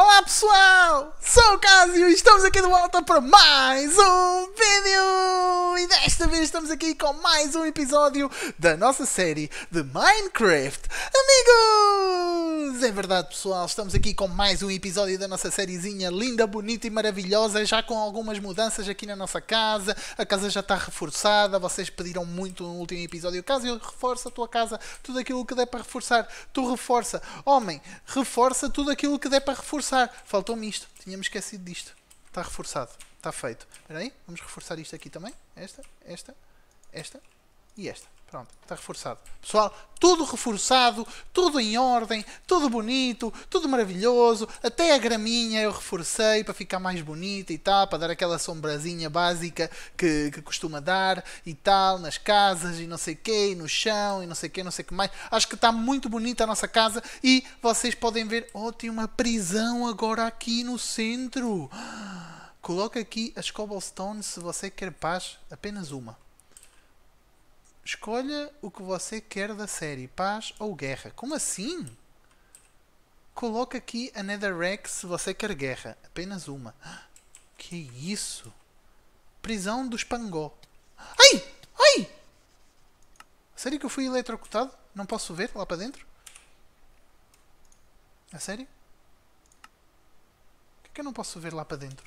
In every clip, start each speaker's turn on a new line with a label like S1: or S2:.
S1: Olá pessoal, sou o Casio e estamos aqui de volta para mais um vídeo! E desta vez estamos aqui com mais um episódio da nossa série de Minecraft. Amigos! É verdade pessoal, estamos aqui com mais um episódio da nossa sériezinha linda, bonita e maravilhosa, já com algumas mudanças aqui na nossa casa. A casa já está reforçada, vocês pediram muito no último episódio. Casio, reforça a tua casa, tudo aquilo que der para reforçar, tu reforça. Homem, reforça tudo aquilo que der para reforçar reforçar. Faltou-me isto. Tínhamos esquecido disto. Está reforçado. Está feito. Espera aí. Vamos reforçar isto aqui também. Esta, esta, esta e esta. Pronto, está reforçado. Pessoal, tudo reforçado, tudo em ordem, tudo bonito, tudo maravilhoso. Até a graminha eu reforcei para ficar mais bonita e tal, para dar aquela sombrazinha básica que, que costuma dar e tal, nas casas e não sei o quê, no chão e não sei o quê, não sei o que mais. Acho que está muito bonita a nossa casa e vocês podem ver, oh, tem uma prisão agora aqui no centro. Coloca aqui as cobblestones se você quer paz, apenas uma. Escolha o que você quer da série, paz ou guerra. Como assim? Coloca aqui a Netherrack se você quer guerra. Apenas uma. Que isso? Prisão dos Pangó. Ai! Ai! Sério que eu fui eletrocutado? Não posso ver lá para dentro? A é sério? O que é que eu não posso ver lá para dentro?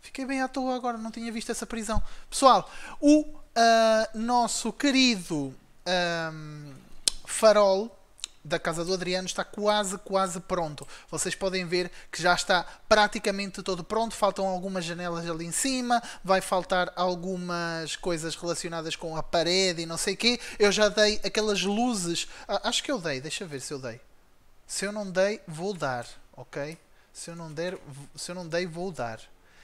S1: Fiquei bem à toa agora, não tinha visto essa prisão. Pessoal, o Uh, nosso querido um, farol da casa do Adriano está quase, quase pronto. Vocês podem ver que já está praticamente todo pronto. Faltam algumas janelas ali em cima, vai faltar algumas coisas relacionadas com a parede e não sei o quê. Eu já dei aquelas luzes. Ah, acho que eu dei, deixa ver se eu dei. Se eu não dei, vou dar, ok? Se eu não der, se eu não dei, vou dar.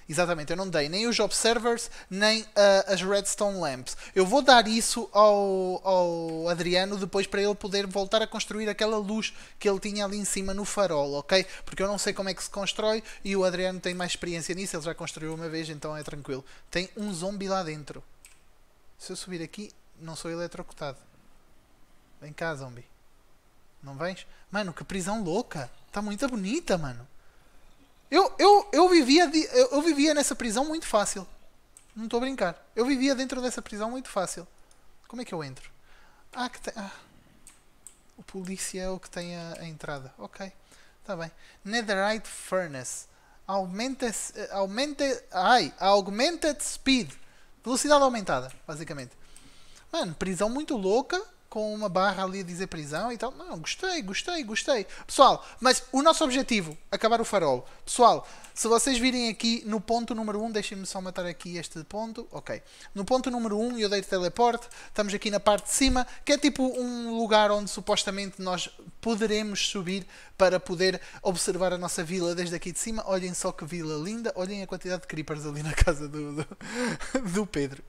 S1: Exatamente, eu não dei nem os observers, nem uh, as redstone lamps. Eu vou dar isso ao, ao Adriano depois para ele poder voltar a construir aquela luz que ele tinha ali em cima no farol, ok? Porque eu não sei como é que se constrói e o Adriano tem mais experiência nisso, ele já construiu uma vez, então é tranquilo. Tem um zombie lá dentro. Se eu subir aqui, não sou eletrocutado. Vem cá, zombie. Não vens? Mano, que prisão louca! Está muito bonita, mano. Eu, eu, eu, vivia eu vivia nessa prisão muito fácil. Não estou a brincar. Eu vivia dentro dessa prisão muito fácil. Como é que eu entro? Ah, que tem. Ah. O polícia é o que tem a, a entrada. Ok. Está bem. Netherite Furnace. Aumenta, aumenta, ai, augmented speed. Velocidade aumentada, basicamente. Mano, prisão muito louca com uma barra ali a dizer prisão e tal. Não, gostei, gostei, gostei. Pessoal, mas o nosso objetivo, acabar o farol. Pessoal, se vocês virem aqui no ponto número 1, um, deixem-me só matar aqui este ponto. Ok. No ponto número 1, um, eu dei teleporte. Estamos aqui na parte de cima, que é tipo um lugar onde supostamente nós poderemos subir para poder observar a nossa vila desde aqui de cima. Olhem só que vila linda. Olhem a quantidade de creepers ali na casa do, do, do Pedro.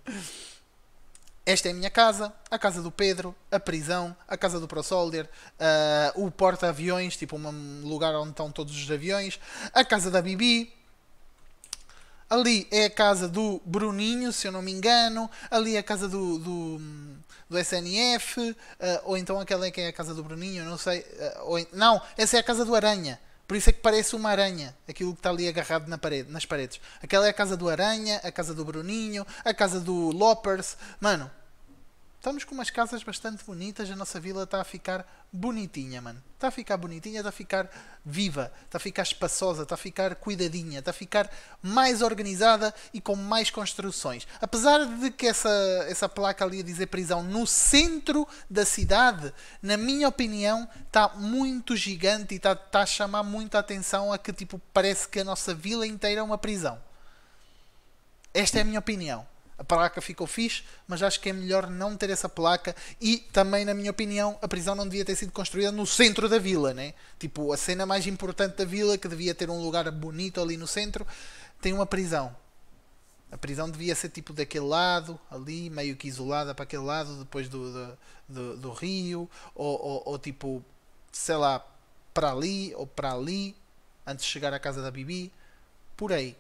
S1: Esta é a minha casa, a casa do Pedro, a prisão, a casa do ProSolder, uh, eh, o porta-aviões, tipo um lugar onde estão todos os aviões, a casa da Bibi, Ali é a casa do Bruninho, se eu não me engano. Ali é a casa do, do, do SNF. Uh, eh, ou então aquela é que é a casa do Bruninho, não sei. Uh, ou, não, essa é a casa do Aranha. Por isso é que parece uma aranha, aquilo que está ali agarrado na parede, nas paredes. Aquela é a casa do Aranha, a casa do Bruninho, a casa do Loppers. Mano, Estamos com umas casas bastante bonitas, a nossa vila está a ficar bonitinha, mano. Está a ficar bonitinha, está a ficar viva, está a ficar espaçosa, está a ficar cuidadinha, está a ficar mais organizada e com mais construções. Apesar de que essa, essa placa ali a dizer prisão no centro da cidade, na minha opinião, está muito gigante e está, está a chamar muita atenção a que tipo parece que a nossa vila inteira é uma prisão. Esta é a minha opinião a placa ficou fixe, mas acho que é melhor não ter essa placa e também, na minha opinião, a prisão não devia ter sido construída no centro da vila, né? Tipo, a cena mais importante da vila, que devia ter um lugar bonito ali no centro, tem uma prisão. A prisão devia ser tipo daquele lado, ali, meio que isolada para aquele lado, depois do, do, do, do rio, ou, ou, ou tipo, sei lá, para ali ou para ali, antes de chegar à casa da Bibi, por aí.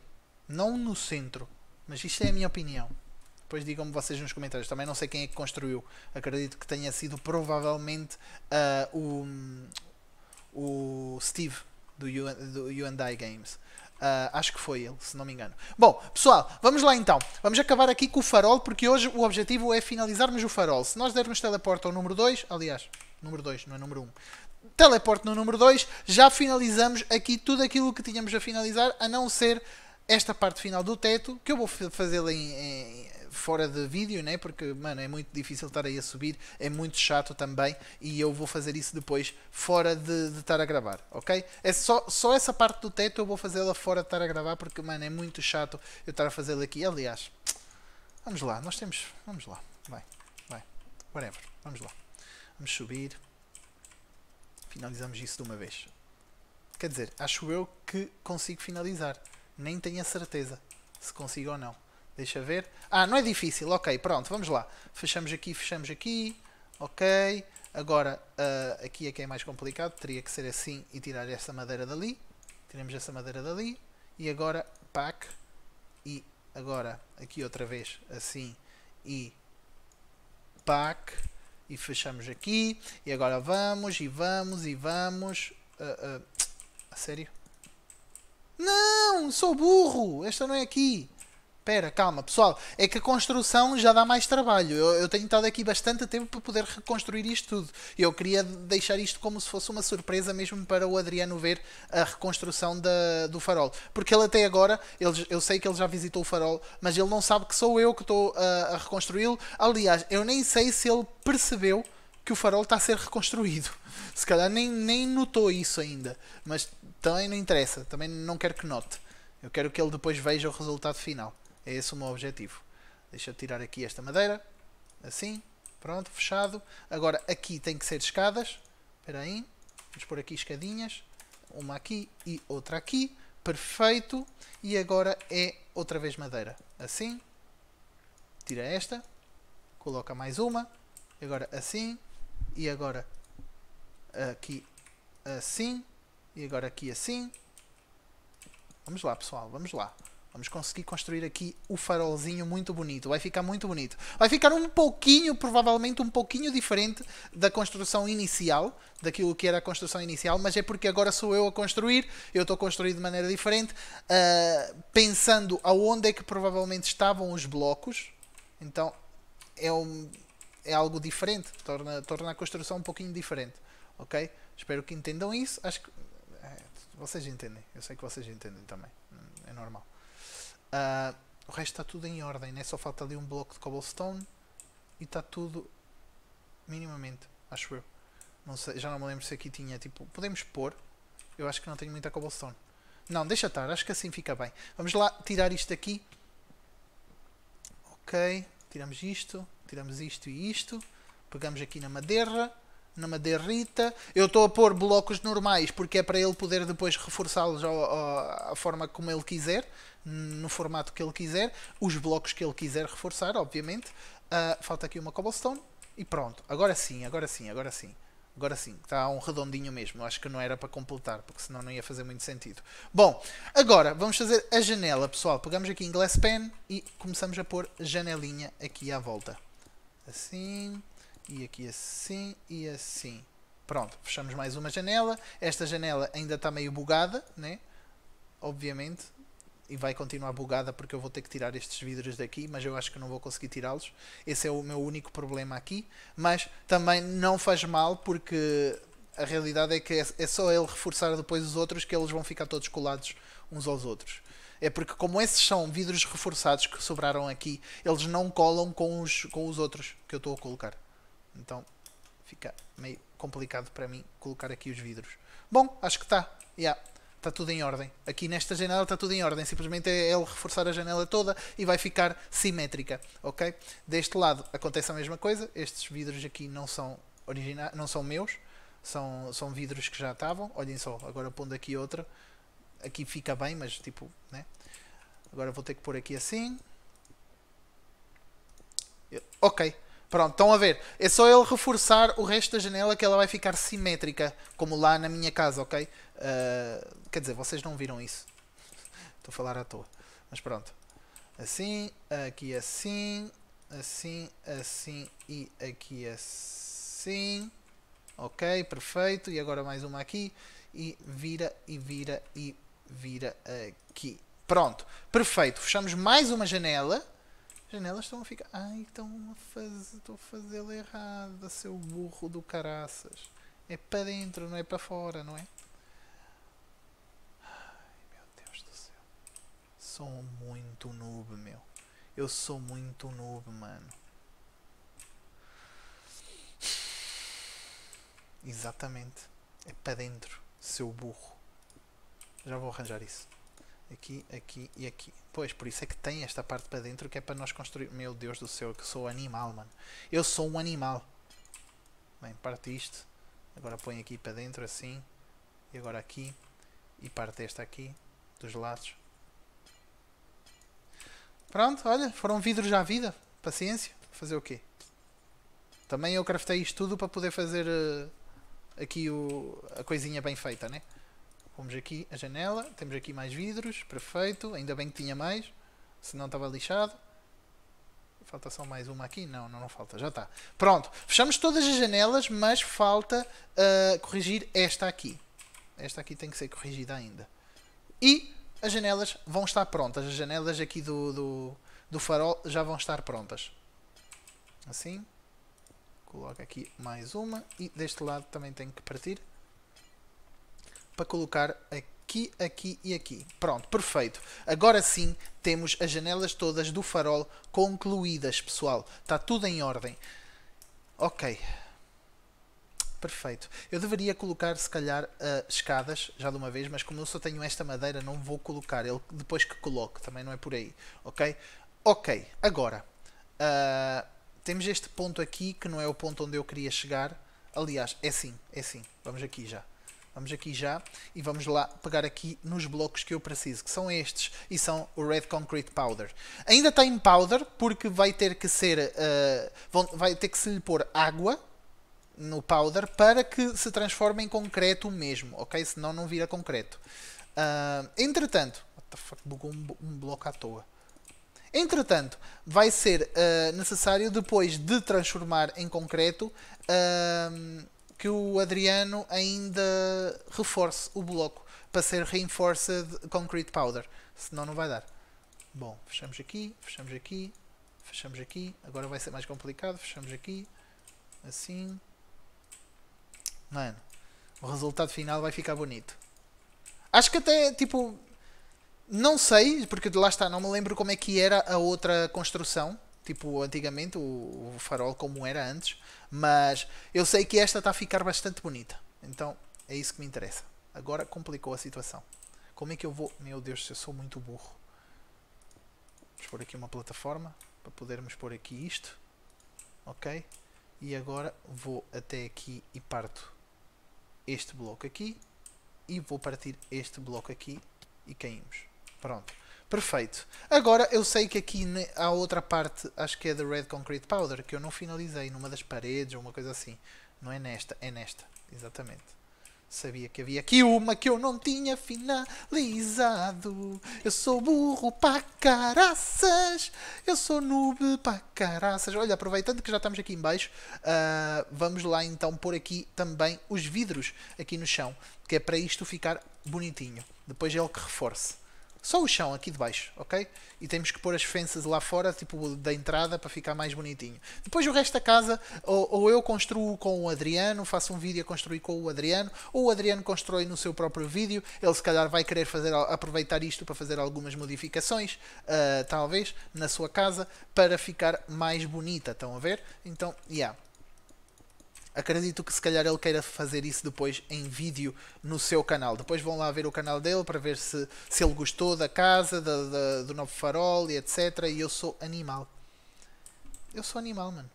S1: Não no centro. Mas isto é a minha opinião. Depois digam-me vocês nos comentários. Também não sei quem é que construiu. Acredito que tenha sido provavelmente uh, o, o Steve do, do I Games. Uh, acho que foi ele, se não me engano. Bom, pessoal, vamos lá então. Vamos acabar aqui com o farol, porque hoje o objetivo é finalizarmos o farol. Se nós dermos teleporte ao número 2, aliás, número 2, não é número 1. Um, teleporte no número 2, já finalizamos aqui tudo aquilo que tínhamos a finalizar, a não ser esta parte final do teto, que eu vou fazê-la fora de vídeo, né? porque mano, é muito difícil estar aí a subir, é muito chato também, e eu vou fazer isso depois fora de, de estar a gravar, ok? É só, só essa parte do teto eu vou fazê-la fora de estar a gravar, porque mano, é muito chato eu estar a fazê-la aqui. Aliás, vamos lá, nós temos. Vamos lá, vai, vai, whatever, vamos lá. Vamos subir. Finalizamos isso de uma vez. Quer dizer, acho eu que consigo finalizar. Nem tenho a certeza se consigo ou não. Deixa ver. Ah, não é difícil. Ok, pronto, vamos lá. Fechamos aqui, fechamos aqui. Ok. Agora, uh, aqui é que é mais complicado. Teria que ser assim e tirar esta madeira dali. Tiramos essa madeira dali. E agora, pack. E agora, aqui outra vez, assim. E pack. E fechamos aqui. E agora vamos, e vamos, e vamos. Uh, uh, a sério? Não, sou burro. Esta não é aqui. Espera, calma, pessoal. É que a construção já dá mais trabalho. Eu, eu, tenho estado aqui bastante tempo para poder reconstruir isto tudo. E Eu queria deixar isto como se fosse uma surpresa mesmo para o Adriano ver a reconstrução da, do farol. Porque ele até agora, ele, eu sei que ele já visitou o farol, mas ele não sabe que sou eu que estou a, a reconstruí-lo. Aliás, eu nem sei se ele percebeu que o farol está a ser reconstruído. Se calhar nem, nem notou isso ainda. Mas também então, não interessa, também não quero que note. Eu quero que ele depois veja o resultado final. É esse o meu objetivo. Deixa eu tirar aqui esta madeira. Assim. Pronto, fechado. Agora aqui tem que ser escadas. Espera aí. Vamos pôr aqui escadinhas. Uma aqui e outra aqui. Perfeito. E agora é outra vez madeira. Assim. Tira esta. Coloca mais uma. Agora assim. E agora aqui assim. E agora aqui assim. Vamos lá, pessoal, vamos lá. Vamos conseguir construir aqui o farolzinho muito bonito. Vai ficar muito bonito. Vai ficar um pouquinho, provavelmente um pouquinho diferente da construção inicial, daquilo que era a construção inicial, mas é porque agora sou eu a construir, eu estou a construir de maneira diferente, uh, pensando aonde é que provavelmente estavam os blocos. Então é, um, é algo diferente, torna, torna a construção um pouquinho diferente, ok? Espero que entendam isso. Acho que vocês entendem, eu sei que vocês entendem também, é normal. Uh, o resto está tudo em ordem, né? só falta ali um bloco de cobblestone e está tudo minimamente, acho eu. Não sei, já não me lembro se aqui tinha tipo. Podemos pôr. Eu acho que não tenho muita cobblestone. Não, deixa estar, acho que assim fica bem. Vamos lá tirar isto daqui. Ok, tiramos isto, tiramos isto e isto. Pegamos aqui na madeira numa derrita. Eu estou a pôr blocos normais porque é para ele poder depois reforçá-los à forma como ele quiser, no formato que ele quiser, os blocos que ele quiser reforçar, obviamente. Uh, falta aqui uma cobblestone e pronto. Agora sim, agora sim, agora sim. Agora sim, está um redondinho mesmo. Acho que não era para completar, porque senão não ia fazer muito sentido. Bom, agora vamos fazer a janela, pessoal. Pegamos aqui em Glass Pen e começamos a pôr janelinha aqui à volta. Assim, e aqui assim e assim. Pronto, fechamos mais uma janela. Esta janela ainda está meio bugada, né? Obviamente. E vai continuar bugada porque eu vou ter que tirar estes vidros daqui, mas eu acho que não vou conseguir tirá-los. Esse é o meu único problema aqui. Mas também não faz mal porque a realidade é que é, é só ele reforçar depois os outros que eles vão ficar todos colados uns aos outros. É porque como esses são vidros reforçados que sobraram aqui, eles não colam com os, com os outros que eu estou a colocar. Então fica meio complicado para mim colocar aqui os vidros. Bom, acho que está. Yeah. Está tudo em ordem. Aqui nesta janela está tudo em ordem. Simplesmente é ele reforçar a janela toda e vai ficar simétrica. Ok? Deste lado acontece a mesma coisa. Estes vidros aqui não são, originais, não são meus. São, são vidros que já estavam. Olhem só, agora pondo aqui outra. Aqui fica bem, mas tipo, né? Agora vou ter que pôr aqui assim. Ok, Pronto, estão a ver. É só ele reforçar o resto da janela que ela vai ficar simétrica, como lá na minha casa, ok? Uh, quer dizer, vocês não viram isso. Estou a falar à toa. Mas pronto. Assim, aqui assim, assim, assim e aqui assim. Ok, perfeito. E agora mais uma aqui. E vira, e vira, e vira aqui. Pronto, perfeito. Fechamos mais uma janela janelas estão a ficar. Ai, estão a fazer. Estou a fazê-la errada, seu burro do caraças. É para dentro, não é para fora, não é? Ai, meu Deus do céu. Sou muito noob, meu. Eu sou muito noob, mano. Exatamente. É para dentro, seu burro. Já vou arranjar isso aqui, aqui e aqui. Pois, por isso é que tem esta parte para dentro que é para nós construir. Meu Deus do céu, que sou animal, mano. Eu sou um animal. Bem, parte isto. Agora põe aqui para dentro, assim. E agora aqui. E parte esta aqui, dos lados. Pronto, olha, foram vidros à vida. Paciência. Fazer o quê? Também eu craftei isto tudo para poder fazer uh, aqui o, a coisinha bem feita, né? Vamos aqui a janela, temos aqui mais vidros, perfeito, ainda bem que tinha mais, senão estava lixado. Falta só mais uma aqui? Não, não, não falta, já está. Pronto, fechamos todas as janelas, mas falta uh, corrigir esta aqui. Esta aqui tem que ser corrigida ainda. E as janelas vão estar prontas, as janelas aqui do, do, do farol já vão estar prontas. Assim, coloco aqui mais uma e deste lado também tenho que partir para colocar aqui, aqui e aqui. Pronto, perfeito. Agora sim temos as janelas todas do farol concluídas, pessoal. Está tudo em ordem. Ok. Perfeito. Eu deveria colocar, se calhar, uh, escadas, já de uma vez, mas como eu só tenho esta madeira, não vou colocar. Ele depois que coloque, também não é por aí. Ok? Ok. Agora, uh, temos este ponto aqui, que não é o ponto onde eu queria chegar. Aliás, é sim, é sim. Vamos aqui já. Vamos aqui já e vamos lá pegar aqui nos blocos que eu preciso, que são estes e são o Red Concrete Powder. Ainda tem powder porque vai ter que ser, uh, vai ter que se lhe pôr água no powder para que se transforme em concreto mesmo, ok? Senão não vira concreto. Uh, entretanto, what the fuck, bugou um, um bloco à toa. Entretanto, vai ser uh, necessário depois de transformar em concreto uh, que o Adriano ainda reforce o bloco para ser Reinforced Concrete Powder, senão não vai dar. Bom, fechamos aqui, fechamos aqui, fechamos aqui, agora vai ser mais complicado, fechamos aqui, assim. Mano, o resultado final vai ficar bonito. Acho que até, tipo, não sei, porque de lá está, não me lembro como é que era a outra construção, tipo antigamente, o, o farol como era antes, mas eu sei que esta está a ficar bastante bonita. Então é isso que me interessa. Agora complicou a situação. Como é que eu vou... Meu Deus, eu sou muito burro. Vamos pôr aqui uma plataforma para podermos pôr aqui isto. Ok? E agora vou até aqui e parto este bloco aqui e vou partir este bloco aqui e caímos. Pronto. Perfeito. Agora eu sei que aqui há outra parte, acho que é da Red Concrete Powder, que eu não finalizei numa das paredes ou uma coisa assim. Não é nesta, é nesta, exatamente. Sabia que havia aqui uma que eu não tinha finalizado. Eu sou burro para caraças. Eu sou noob para caraças. Olha, aproveitando que já estamos aqui embaixo, uh, vamos lá então pôr aqui também os vidros aqui no chão, que é para isto ficar bonitinho. Depois é o que reforce. Só o chão aqui de baixo, ok? E temos que pôr as fences lá fora, tipo da entrada, para ficar mais bonitinho. Depois o resto da casa, ou, ou, eu construo com o Adriano, faço um vídeo a construir com o Adriano, ou o Adriano constrói no seu próprio vídeo. Ele se calhar vai querer fazer, aproveitar isto para fazer algumas modificações, uh, talvez, na sua casa, para ficar mais bonita, estão a ver? Então, yeah acredito que se calhar ele queira fazer isso depois em vídeo no seu canal. Depois vão lá ver o canal dele para ver se, se ele gostou da casa, da, da, do novo farol e etc. E eu sou animal. Eu sou animal, mano.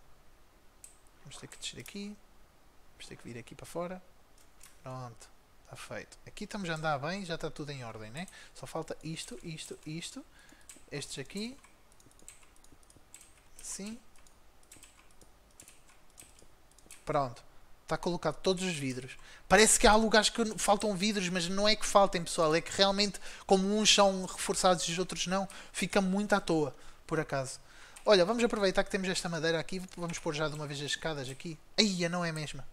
S1: Vamos ter que descer aqui. Vamos ter que vir aqui para fora. Pronto. Está feito. Aqui estamos a andar bem, já está tudo em ordem, né? Só falta isto, isto, isto. Estes aqui. Sim. Pronto. Está colocado todos os vidros. Parece que há lugares que faltam vidros, mas não é que faltem, pessoal. É que realmente, como uns são reforçados e os outros não, fica muito à toa, por acaso. Olha, vamos aproveitar que temos esta madeira aqui. Vamos pôr já de uma vez as escadas aqui. Aí, não é a mesma.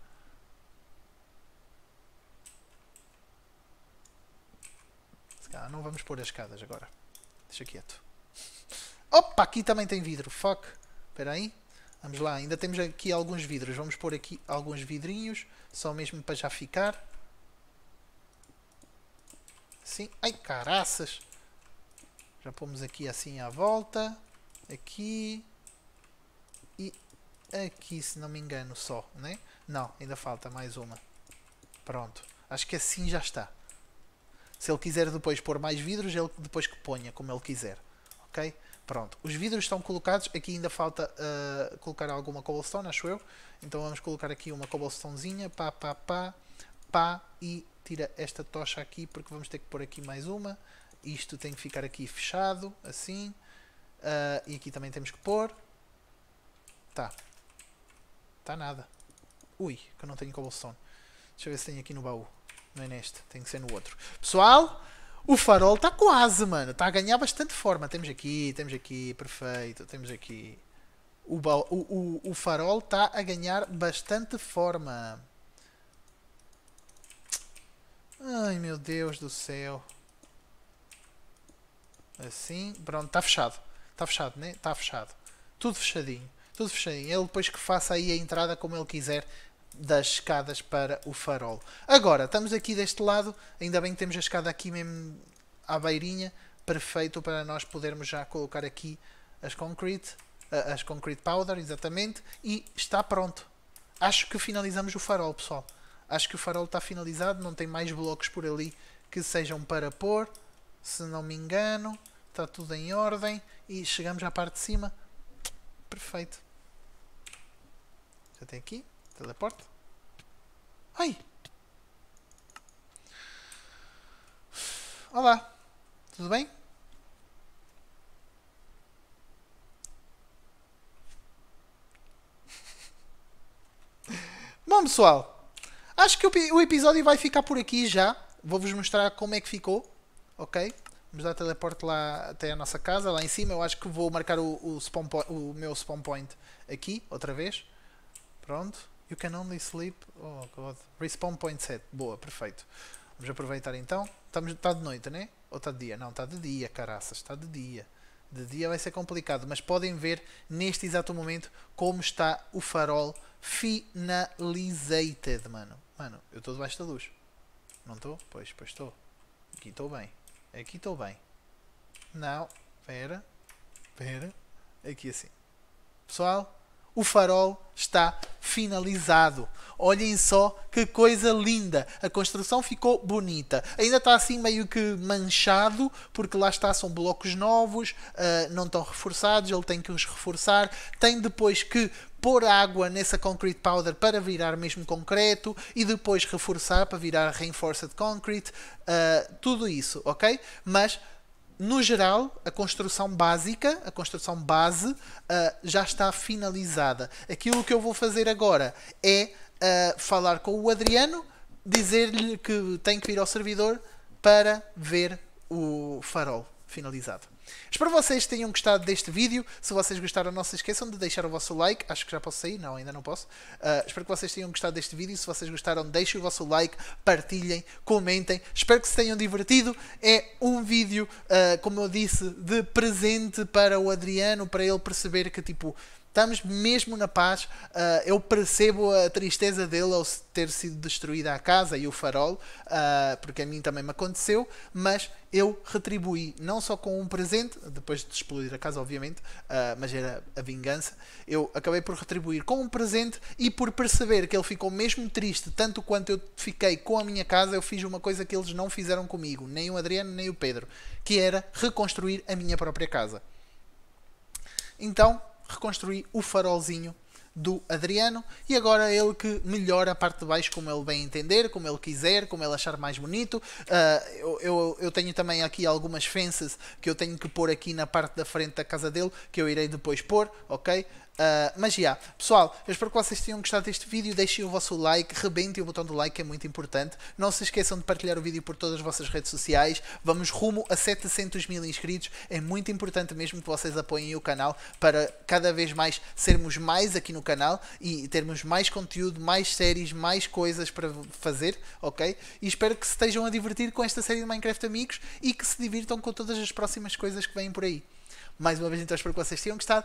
S1: não vamos pôr as escadas agora. Deixa quieto. Opa, aqui também tem vidro. Fuck. Espera aí. Vamos lá, ainda temos aqui alguns vidros. Vamos pôr aqui alguns vidrinhos, só mesmo para já ficar. Sim. Ai, caraças! Já pomos aqui assim à volta. Aqui. E aqui, se não me engano, só, né? Não, ainda falta mais uma. Pronto. Acho que assim já está. Se ele quiser depois pôr mais vidros, ele depois que ponha, como ele quiser. Ok? Pronto, os vidros estão colocados, aqui ainda falta uh, colocar alguma cobblestone, acho eu. Então vamos colocar aqui uma cobblestonezinha, pá, pá, pá, pá, e tira esta tocha aqui, porque vamos ter que pôr aqui mais uma. Isto tem que ficar aqui fechado, assim. Uh, e aqui também temos que pôr. Tá. Tá nada. Ui, que eu não tenho cobblestone. Deixa eu ver se tem aqui no baú. Não é neste, tem que ser no outro. Pessoal, o farol está quase, mano. Está a ganhar bastante forma. Temos aqui, temos aqui, perfeito. Temos aqui. O, o, o, farol está a ganhar bastante forma. Ai, meu Deus do céu. Assim, pronto, está fechado. Está fechado, né? Está fechado. Tudo fechadinho. Tudo fechadinho. Ele depois que faça aí a entrada como ele quiser das escadas para o farol. Agora, estamos aqui deste lado, ainda bem que temos a escada aqui mesmo à beirinha, perfeito para nós podermos já colocar aqui as concrete, as concrete powder, exatamente, e está pronto. Acho que finalizamos o farol, pessoal. Acho que o farol está finalizado, não tem mais blocos por ali que sejam para pôr, se não me engano. Está tudo em ordem e chegamos à parte de cima. Perfeito. tem aqui. Teleporte. Ai! Olá! Tudo bem? Bom, pessoal, acho que o episódio vai ficar por aqui já. Vou-vos mostrar como é que ficou, ok? Vamos dar teleporte lá até a nossa casa, lá em cima. Eu acho que vou marcar o, o, spawn o meu spawn point aqui, outra vez. Pronto. You can only sleep. Oh god. Respawn point set. Boa, perfeito. Vamos aproveitar então. Estamos, está de noite, né? Ou está de dia? Não, está de dia, caraças. Está de dia. De dia vai ser complicado, mas podem ver neste exato momento como está o farol finalizated, mano. Mano, eu estou debaixo da luz. Não estou? Pois, pois estou. Aqui estou bem. Aqui estou bem. Não, Espera. Espera. Aqui assim. Pessoal, o farol está finalizado. Olhem só que coisa linda! A construção ficou bonita. Ainda está assim meio que manchado, porque lá está, são blocos novos, uh, não estão reforçados, ele tem que os reforçar. Tem depois que pôr água nessa concrete powder para virar mesmo concreto e depois reforçar para virar reinforced concrete. Uh, tudo isso, ok? Mas no geral, a construção básica, a construção base, uh, já está finalizada. Aquilo que eu vou fazer agora é uh, falar com o Adriano, dizer-lhe que tem que ir ao servidor para ver o farol finalizado. Espero que vocês tenham gostado deste vídeo. Se vocês gostaram, não se esqueçam de deixar o vosso like. Acho que já posso sair, não, ainda não posso. Uh, espero que vocês tenham gostado deste vídeo. Se vocês gostaram, deixem o vosso like, partilhem, comentem. Espero que se tenham divertido. É um vídeo, uh, como eu disse, de presente para o Adriano, para ele perceber que, tipo, Estamos mesmo na paz. Uh, eu percebo a tristeza dele ao ter sido destruída a casa e o farol, uh, porque a mim também me aconteceu, mas eu retribuí, não só com um presente, depois de explodir a casa, obviamente, uh, mas era a vingança. Eu acabei por retribuir com um presente e por perceber que ele ficou mesmo triste, tanto quanto eu fiquei com a minha casa, eu fiz uma coisa que eles não fizeram comigo, nem o Adriano, nem o Pedro, que era reconstruir a minha própria casa. Então, reconstruí o farolzinho do Adriano e agora ele que melhora a parte de baixo como ele bem entender, como ele quiser, como ele achar mais bonito. Uh, eu, eu, eu, tenho também aqui algumas fences que eu tenho que pôr aqui na parte da frente da casa dele que eu irei depois pôr, ok? Uh, mas já, yeah. pessoal, eu espero que vocês tenham gostado deste vídeo. Deixem o vosso like, rebentem o botão do like, é muito importante. Não se esqueçam de partilhar o vídeo por todas as vossas redes sociais. Vamos rumo a 700 mil inscritos. É muito importante mesmo que vocês apoiem o canal para cada vez mais sermos mais aqui no canal e termos mais conteúdo, mais séries, mais coisas para fazer, ok? E espero que se estejam a divertir com esta série de Minecraft Amigos e que se divirtam com todas as próximas coisas que vêm por aí. Mais uma vez, então, espero que vocês tenham gostado